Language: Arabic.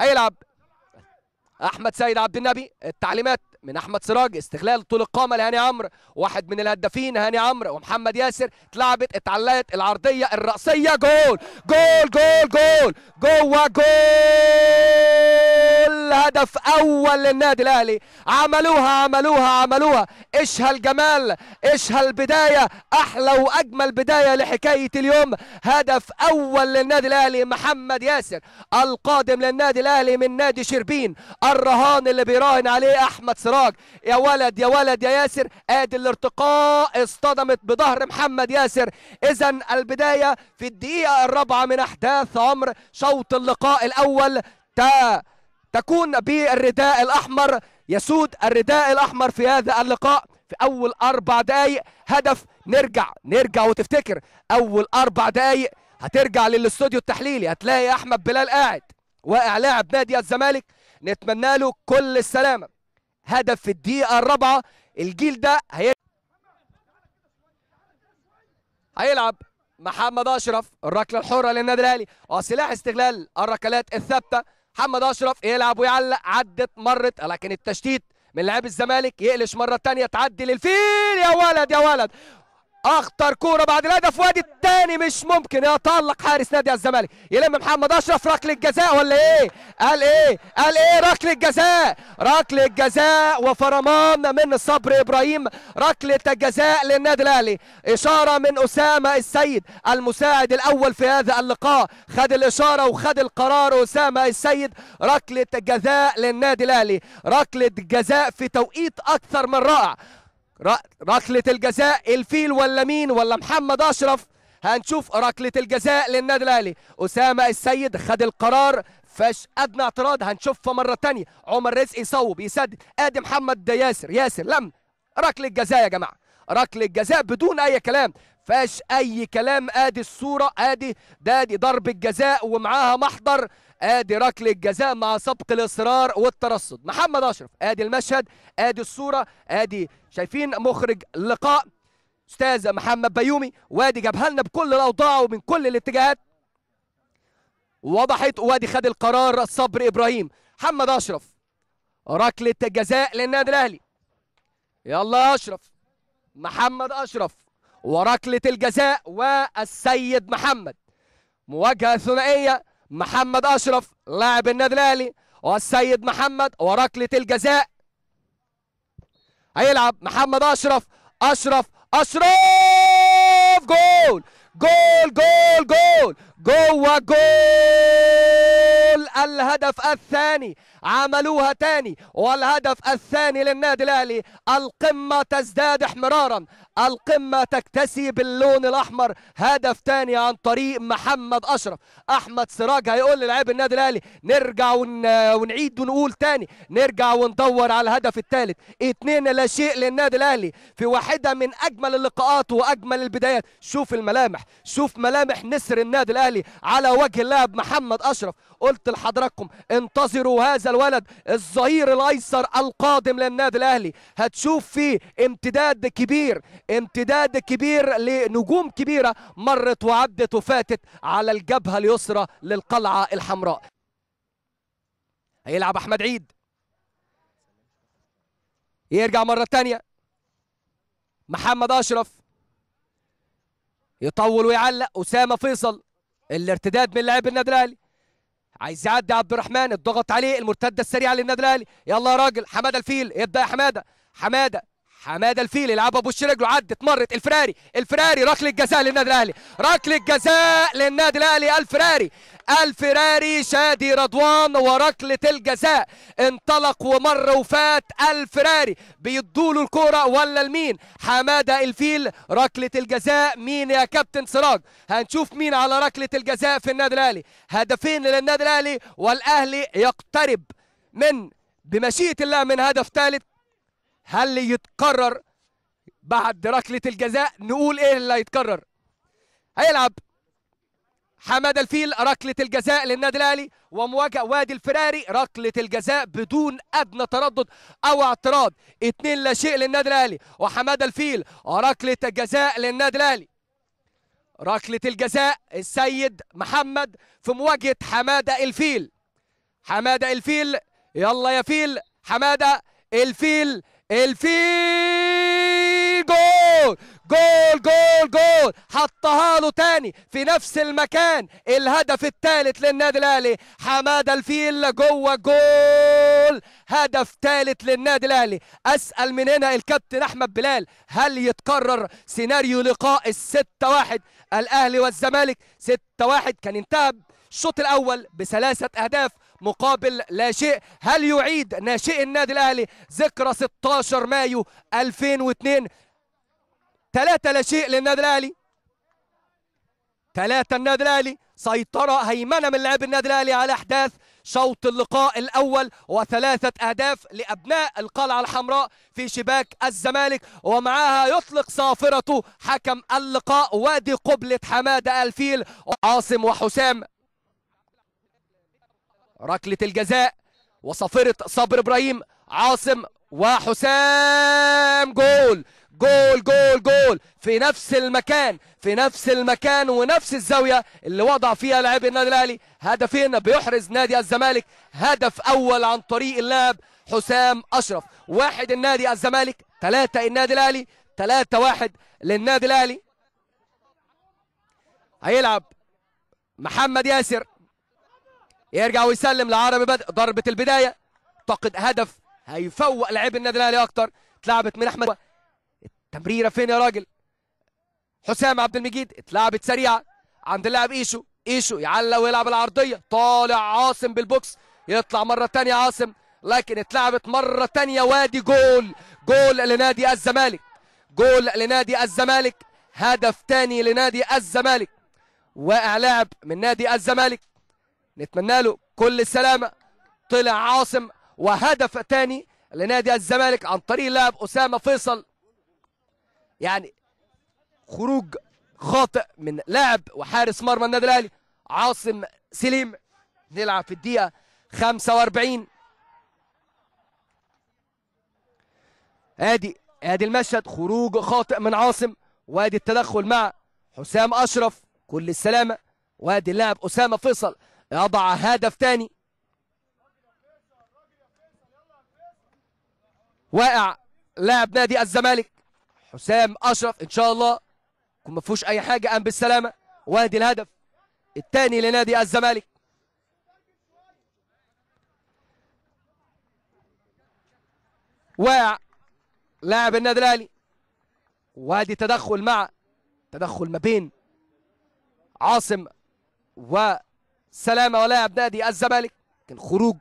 هيلعب احمد سيد عبد النبي التعليمات من احمد سراج استغلال طول القامه لهاني عمرو واحد من الهدافين هاني عمرو ومحمد ياسر اتلعبت اتعلقت العرضيه الراسيه جول جول جول جول جوه جول, جول, جول, جول جول, جول, جول, جول الهدف اول للنادي الاهلي عملوها عملوها عملوها ايش هالجمال ايش هالبدايه احلى واجمل بدايه لحكايه اليوم هدف اول للنادي الاهلي محمد ياسر القادم للنادي الاهلي من نادي شربين الرهان اللي بيراهن عليه احمد سراج يا ولد يا ولد يا ياسر ادي الارتقاء اصطدمت بظهر محمد ياسر اذا البدايه في الدقيقه الرابعه من احداث عمر شوط اللقاء الاول تا تكون بالرداء الأحمر يسود الرداء الأحمر في هذا اللقاء في أول أربع دقايق هدف نرجع نرجع وتفتكر أول أربع دقايق هترجع للاستوديو التحليلي هتلاقي أحمد بلال قاعد واقع لاعب نادي الزمالك نتمنى له كل السلامة هدف في الدقيقة الرابعة الجيل ده هي... هيلعب محمد أشرف الركلة الحرة للنادي الأهلي وسلاح استغلال الركلات الثابتة محمد اشرف يلعب ويعلق عدت مرت لكن التشتيت من لاعب الزمالك يقلش مره ثانيه تعدي للفيل يا ولد يا ولد اخطر كوره بعد الهدف وادي الثاني مش ممكن يطلق حارس نادي الزمالك يلم محمد اشرف ركله جزاء ولا ايه قال ايه قال ايه ركله جزاء ركله جزاء وفرمان من صبري ابراهيم ركله جزاء للنادي الاهلي اشاره من اسامه السيد المساعد الاول في هذا اللقاء خد الاشاره وخد القرار اسامه السيد ركله جزاء للنادي الاهلي ركله جزاء في توقيت اكثر من رائع ركلة الجزاء الفيل ولا مين ولا محمد أشرف هنشوف ركلة الجزاء للنادي الأهلي أسامة السيد خد القرار فاش أدنى اعتراض هنشوفها مرة تانية عمر رزق يصوب يسدد أدي محمد ياسر ياسر لم ركلة جزاء يا جماعة ركلة جزاء بدون أي كلام فاش أي كلام أدي الصورة أدي ده دي ضرب الجزاء ومعاها محضر ادي ركله جزاء مع سبق الاصرار والترصد محمد اشرف ادي المشهد ادي الصوره ادي شايفين مخرج لقاء استاذ محمد بيومي وادي جابها لنا بكل الاوضاع ومن كل الاتجاهات وضحت وادي خد القرار صبر ابراهيم محمد اشرف ركله جزاء للنادي الاهلي يلا يا اشرف محمد اشرف وركله الجزاء والسيد محمد مواجهه ثنائيه محمد أشرف لاعب النادي الأهلي والسيد محمد وركلة الجزاء هيلعب محمد أشرف أشرف أشرف جول جول جول جول جوه جول الهدف الثاني عملوها تاني والهدف الثاني للنادي الاهلي القمه تزداد احمرارا القمة تكتسي باللون الأحمر هدف تاني عن طريق محمد أشرف أحمد سراج هيقول للاعب النادي الأهلي نرجع ون... ونعيد ونقول تاني نرجع وندور على الهدف الثالث اتنين لا شيء للنادي الأهلي في واحدة من أجمل اللقاءات وأجمل البدايات شوف الملامح شوف ملامح نسر النادي الأهلي على وجه اللاعب محمد أشرف قلت لحضراتكم انتظروا هذا الولد الظهير الأيسر القادم للنادي الأهلي هتشوف فيه امتداد كبير امتداد كبير لنجوم كبيرة مرت وعدت وفاتت على الجبهة اليسرى للقلعة الحمراء هيلعب أحمد عيد يرجع مرة تانية محمد أشرف يطول ويعلق أسامة فيصل الارتداد من لاعب النادي الأهلي عايز يعدي عبد الرحمن الضغط عليه المرتده السريعه للنادي الاهلي يلا يا راجل حماده الفيل ابدا يا حماده حماده حماده الفيل يلعبها بوش رجله عدت مرت الفراري الفراري ركله جزاء للنادي الاهلي ركله جزاء للنادي الاهلي الفراري الفراري شادي رضوان وركله الجزاء انطلق ومر وفات الفراري له الكوره ولا لمين حماده الفيل ركله الجزاء مين يا كابتن سراج هنشوف مين على ركله الجزاء في النادي الاهلي هدفين للنادي الاهلي والاهلي يقترب من بمشيئه الله من هدف ثالث هل يتكرر بعد ركله الجزاء نقول ايه اللي هيتكرر هيلعب حماده الفيل ركله الجزاء للنادي الاهلي ومواجهه وادي الفراري ركله الجزاء بدون ادنى تردد او اعتراض اتنين لا شيء للنادي الاهلي وحماده الفيل ركله الجزاء للنادي الاهلي ركله الجزاء السيد محمد في مواجهه حماده الفيل حماده الفيل يلا يا فيل حماده الفيل الفيل جول جول جول جول حطها له تاني في نفس المكان الهدف الثالث للنادي الاهلي حماده الفيل جوه جول هدف ثالث للنادي الاهلي اسال من هنا الكابتن احمد بلال هل يتكرر سيناريو لقاء الستة واحد الاهلي والزمالك ستة واحد كان انتهى الشوط الاول بثلاثه اهداف مقابل لا شيء هل يعيد ناشئ النادي الاهلي ذكرى 16 مايو 2002 ثلاثة لا شيء للنادي الاهلي ثلاثة النادي الاهلي سيطرة هيمنة من لاعبي النادي الاهلي على احداث شوط اللقاء الأول وثلاثة أهداف لأبناء القلعة الحمراء في شباك الزمالك ومعها يطلق صافرته حكم اللقاء وادي قبلة حمادة الفيل عاصم وحسام ركله الجزاء وصفره صبر ابراهيم عاصم وحسام جول جول جول جول في نفس المكان في نفس المكان ونفس الزاويه اللي وضع فيها لاعب النادي الاهلي هدفين بيحرز نادي الزمالك هدف اول عن طريق اللاعب حسام اشرف واحد النادي الزمالك ثلاثه النادي الاهلي ثلاثة واحد للنادي الاهلي هيلعب محمد ياسر يرجع ويسلم لعربي بدء ضربه البدايه اعتقد هدف هيفوق لعيب النادي الاهلي اكتر اتلعبت من احمد التمريره فين يا راجل حسام عبد المجيد اتلعبت سريعه عند اللاعب ايشو ايشو يعلق ويلعب العرضيه طالع عاصم بالبوكس يطلع مره ثانيه عاصم لكن اتلعبت مره ثانيه وادي جول جول لنادي الزمالك جول لنادي الزمالك هدف ثاني لنادي الزمالك واقع لاعب من نادي الزمالك نتمنى له كل السلامة طلع عاصم وهدف تاني لنادي الزمالك عن طريق لاعب أسامة فيصل يعني خروج خاطئ من لاعب وحارس مرمى النادي الأهلي عاصم سليم نلعب في الدقيقة 45 ادي ادي المشهد خروج خاطئ من عاصم وادي التدخل مع حسام اشرف كل السلامه وادي اللاعب اسامه فيصل يضع هدف ثاني واقع لاعب نادي الزمالك حسام اشرف ان شاء الله يكون ما فيهوش اي حاجه قام بالسلامه وادي الهدف الثاني لنادي الزمالك واقع لاعب النادي الاهلي وادي تدخل مع تدخل ما بين عاصم و سلامة ولاعب نادي الزمالك لكن خروج